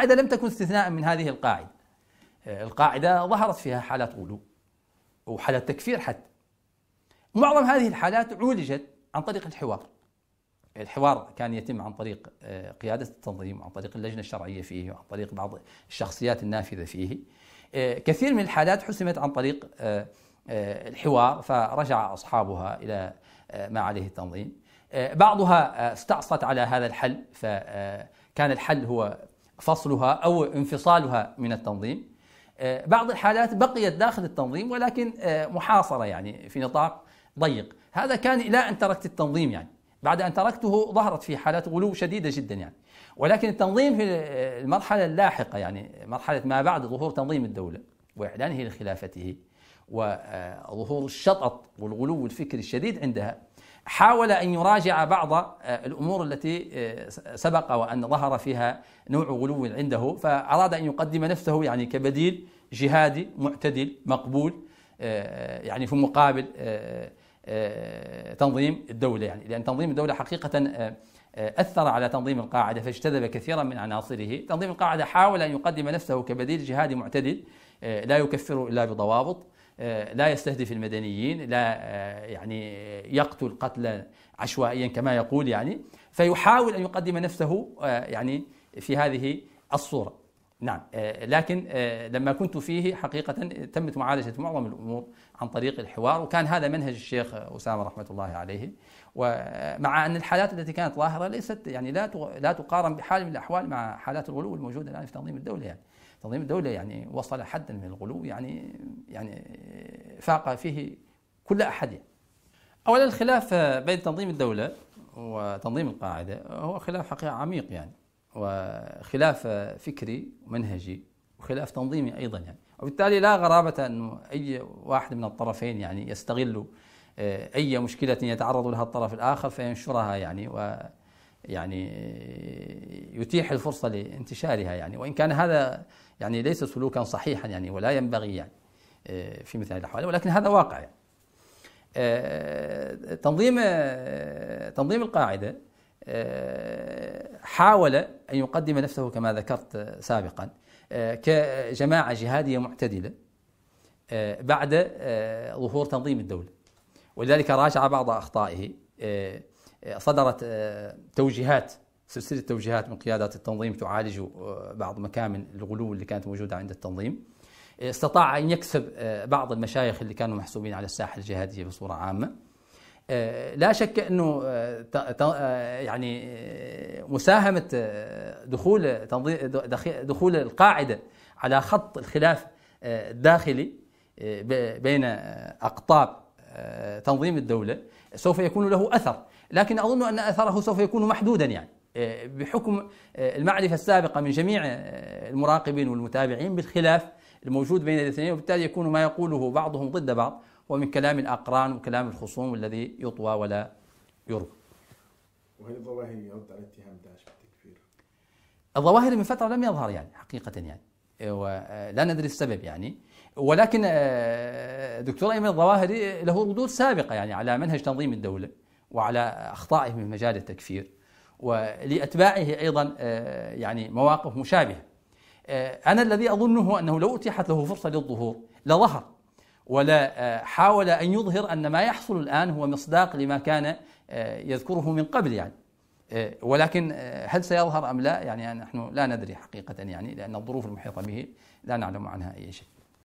القاعدة لم تكن استثناء من هذه القاعدة آه، القاعدة ظهرت فيها حالات غلو وحالات تكفير حتى معظم هذه الحالات عولجت عن طريق الحوار الحوار كان يتم عن طريق آه، قيادة التنظيم وعن طريق اللجنة الشرعية فيه وعن طريق بعض الشخصيات النافذة فيه آه، كثير من الحالات حسمت عن طريق الحوار فرجع أصحابها إلى ما عليه التنظيم بعضها استعصت على هذا الحل فكان الحل هو فصلها أو انفصالها من التنظيم آه، بعض الحالات بقيت داخل التنظيم ولكن آه، محاصرة يعني في نطاق ضيق هذا كان إلى أن تركت التنظيم يعني بعد أن تركته ظهرت في حالات غلو شديدة جدا يعني ولكن التنظيم في آه، المرحلة اللاحقة يعني مرحلة ما بعد ظهور تنظيم الدولة وإعلانه لخلافته وظهور الشطط والغلو الفكري الشديد عندها حاول أن يراجع بعض آه، الأمور التي آه، سبق وأن ظهر فيها نوع غلو عنده فأراد أن يقدم نفسه يعني كبديل جهادي معتدل مقبول آه، يعني في مقابل تنظيم الدولة يعني لأن تنظيم الدولة حقيقة أثر على تنظيم القاعدة فاجتذب كثيرا من عناصره تنظيم القاعدة حاول أن يقدم نفسه كبديل جهادي معتدل لا يكفر إلا بضوابط آه، لا يستهدف المدنيين لا آه، يعني آه، يقتل قتلا عشوائيا كما يقول يعني فيحاول أن يقدم نفسه يعني في هذه الصورة نعم لكن لما كنت فيه حقيقة تمت معالجة معظم الأمور عن طريق الحوار وكان هذا منهج الشيخ أسامة رحمة الله عليه ومع أن الحالات التي كانت ظاهرة ليست يعني لا لا تقارن بحال من الأحوال مع حالات الغلو الموجودة الآن في تنظيم الدولة يعني تنظيم الدولة يعني وصل حدا من الغلو يعني يعني فاق فيه كل أحد أولا الخلاف بين تنظيم الدولة وتنظيم القاعدة هو خلاف حقيقة عميق يعني وخلاف فكري ومنهجي وخلاف تنظيمي أيضا يعني وبالتالي لا غرابة أنه أي واحد من الطرفين يعني يستغل آه، أي مشكلة يتعرض لها الطرف الآخر فينشرها يعني و يعني يتيح الفرصة لانتشارها يعني وإن كان هذا يعني ليس سلوكا صحيحا يعني ولا ينبغي يعني آه، في مثل هذه الأحوال ولكن هذا واقع يعني. تنظيم آه، تنظيم القاعدة حاول أن يقدم نفسه كما ذكرت سابقا كجماعة جهادية معتدلة بعد ظهور تنظيم الدولة ولذلك راجع بعض أخطائه صدرت آه، توجيهات سلسله توجيهات من قيادات التنظيم تعالج آه، بعض مكامن الغلو اللي كانت موجوده عند التنظيم. استطاع ان يكسب آه، بعض المشايخ اللي كانوا محسوبين على الساحه الجهاديه بصوره عامه. لا شك انه يعني مساهمه دخول دخول القاعده على خط الخلاف الداخلي بين اقطاب آه، تنظيم الدولة سوف يكون له أثر لكن أظن أن أثره سوف يكون محدودا يعني آه، بحكم آه، المعرفة السابقة من جميع المراقبين والمتابعين بالخلاف الموجود بين الاثنين وبالتالي يكون ما يقوله بعضهم ضد بعض ومن كلام الأقران وكلام الخصوم الذي يطوى ولا يروى وهي الظواهر يرد على اتهام داعش بالتكفير؟ الظواهر من فترة لم يظهر يعني حقيقة يعني إيه، ولا ندري السبب يعني ولكن آه، دكتور ايمن الظواهري له ردود سابقه يعني على منهج تنظيم الدوله وعلى اخطائه في مجال التكفير ولاتباعه ايضا آه، يعني مواقف مشابهه. آه، انا الذي اظنه انه لو اتيحت له فرصه للظهور لظهر ولا حاول ان يظهر ان ما يحصل الان هو مصداق لما كان يذكره من قبل يعني ولكن هل سيظهر ام لا يعني نحن لا ندري حقيقه يعني لان الظروف المحيطه به لا نعلم عنها اي شيء.